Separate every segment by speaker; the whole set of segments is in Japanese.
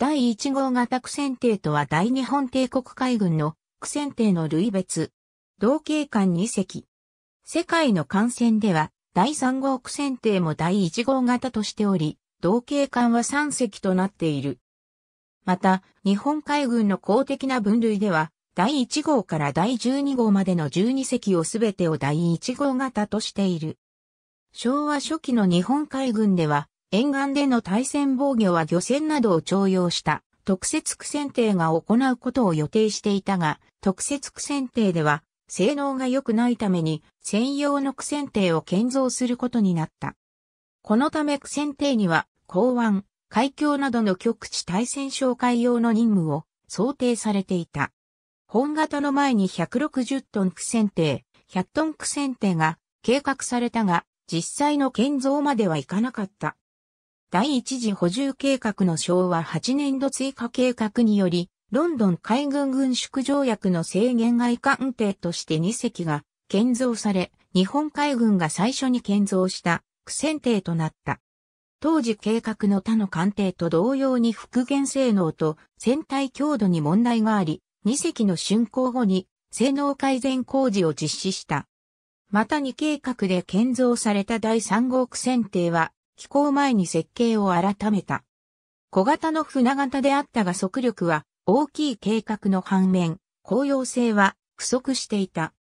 Speaker 1: 第1号型苦戦艇とは大日本帝国海軍の苦戦艇の類別。同型艦2隻。世界の艦船では、第3号苦戦艇も第1号型としており、同型艦は3隻となっている。また、日本海軍の公的な分類では、第1号から第12号までの12隻をすべてを第1号型としている。昭和初期の日本海軍では、沿岸での対戦防御は漁船などを徴用した特設苦戦艇が行うことを予定していたが、特設苦戦艇では性能が良くないために専用の苦戦艇を建造することになった。このため苦戦艇には港湾、海峡などの局地対戦紹介用の任務を想定されていた。本型の前に160トン苦戦艇、100トン苦戦艇が計画されたが、実際の建造まではいかなかった。第一次補充計画の昭和8年度追加計画により、ロンドン海軍軍縮条約の制限外艦艇として2隻が建造され、日本海軍が最初に建造した苦戦艇となった。当時計画の他の艦艇と同様に復元性能と船体強度に問題があり、2隻の竣工後に性能改善工事を実施した。また2計画で建造された第3号苦戦艇は飛行前に設計を改めた。小型の船型であったが速力は大きい計画の反面、公用性は不足していた。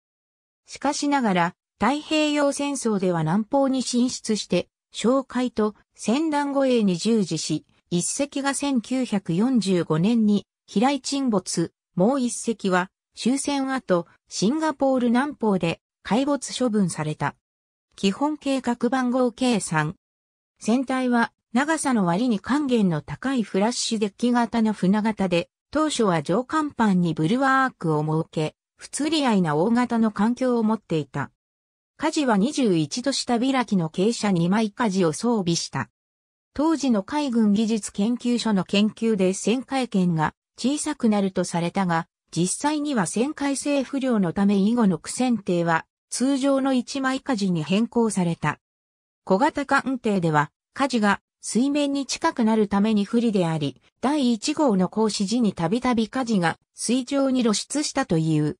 Speaker 1: しかしながら、太平洋戦争では南方に進出して、哨戒と戦乱護衛に従事し、一隻が1945年に飛来沈没、もう一隻は終戦後、シンガポール南方で海没処分された。基本計画番号計算、船体は長さの割に還元の高いフラッシュデッキ型の船型で、当初は上甲板にブルワークを設け、不釣り合いな大型の環境を持っていた。舵は21度下開きの傾斜2枚舵を装備した。当時の海軍技術研究所の研究で旋回圏が小さくなるとされたが、実際には旋回性不良のため以後の苦戦艇は通常の1枚舵に変更された。小型艦艇では、火事が水面に近くなるために不利であり、第1号の行使時にたびたび火事が水上に露出したという。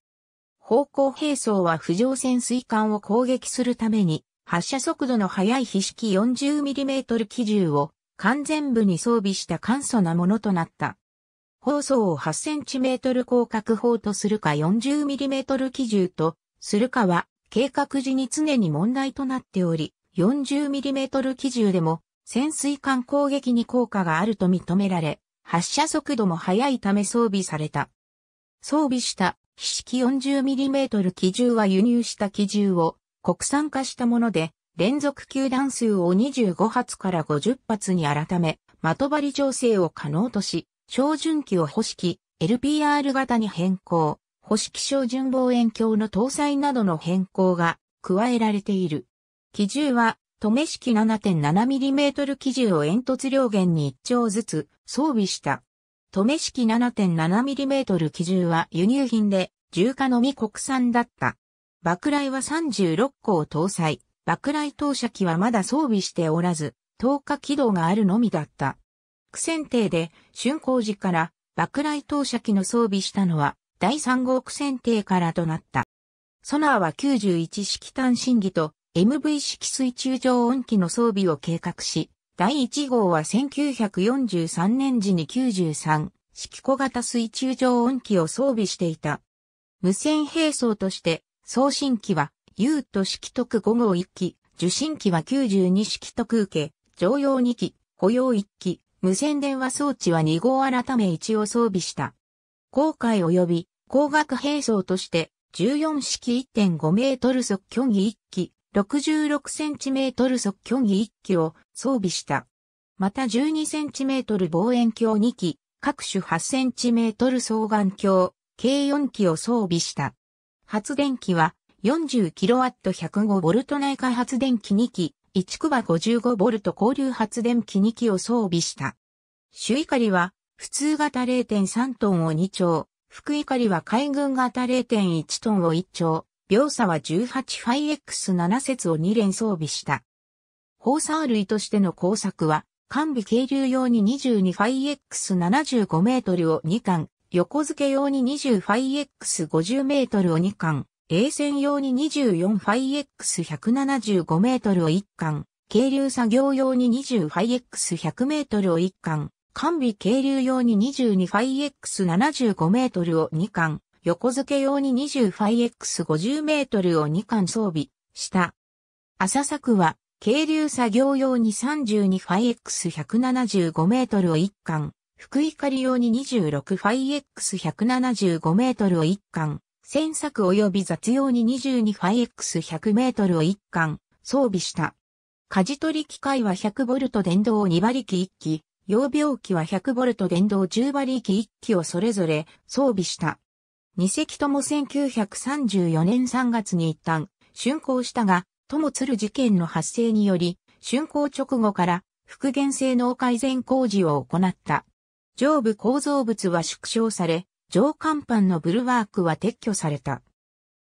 Speaker 1: 方向並走は浮上潜水艦を攻撃するために、発射速度の速い非式 40mm 機銃を完全部に装備した簡素なものとなった。放送を 8cm 広角砲とするか 40mm 機銃とするかは計画時に常に問題となっており、40mm 機銃でも潜水艦攻撃に効果があると認められ、発射速度も速いため装備された。装備した非式 40mm 機銃は輸入した機銃を国産化したもので、連続球弾数を25発から50発に改め、的張り調整を可能とし、照準器を保式、LPR 型に変更、保式照準望遠鏡の搭載などの変更が加えられている。機銃は、止め式 7.7mm 機銃を煙突両弦に1丁ずつ装備した。止め式 7.7mm 機銃は輸入品で、重化のみ国産だった。爆雷は36個を搭載。爆雷投射機はまだ装備しておらず、投下軌道があるのみだった。苦戦艇で、春工時から爆雷投射機の装備したのは、第3号苦戦艇からとなった。ソナーは91式単審技と MV 式水中常温機の装備を計画し、第1号は1943年時に93式小型水中常温機を装備していた。無線兵装として送信機は U と式特5号1機、受信機は92式特受け、常用2機、保養1機、無線電話装置は2号改め1を装備した。航海及び光学兵装として14式1.5メートル速距離1機、66cm 側距儀1機を装備した。また 12cm 望遠鏡2機、各種 8cm 双眼鏡、計4機を装備した。発電機は 40kW105V 内開発電機2機、1区は 55V 交流発電機2機を装備した。主怒りは、普通型0.3トンを2丁、福怒りは海軍型0.1トンを1丁、秒差は 18φx7 節を2連装備した。放散類としての工作は、完備渓流用に 22φx75 メートルを2巻、横付け用に 20φx50 メートルを2巻、A 線用に 24φx175 メートルを1巻、渓流作業用に 20φx100 メートルを1巻、完備渓流用に 22φx75 メートルを2巻、横付け用に20 f i X50 メートルを2巻装備した。朝作は、軽流作業用に32 f i X175 メートルを1巻、福井狩り用に26 f i X175 メートルを1巻、船作及び雑用に22 f i X100 メートルを1巻、装備した。舵取り機械は100ボルト電動2馬力1機、用病機は100ボルト電動10馬力1機をそれぞれ装備した。二隻とも1934年3月に一旦、竣工したが、ともつる事件の発生により、竣工直後から復元性能改善工事を行った。上部構造物は縮小され、上甲板のブルワークは撤去された。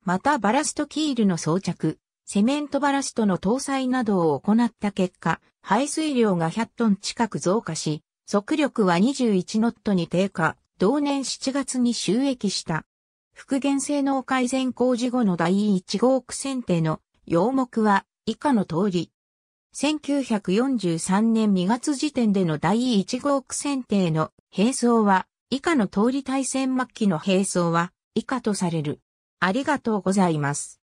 Speaker 1: またバラストキールの装着、セメントバラストの搭載などを行った結果、排水量が100トン近く増加し、速力は21ノットに低下、同年7月に収益した。復元性能改善工事後の第1号区選定の要目は以下の通り。1943年2月時点での第1号区選定の並走は以下の通り対戦末期の並走は以下とされる。ありがとうございます。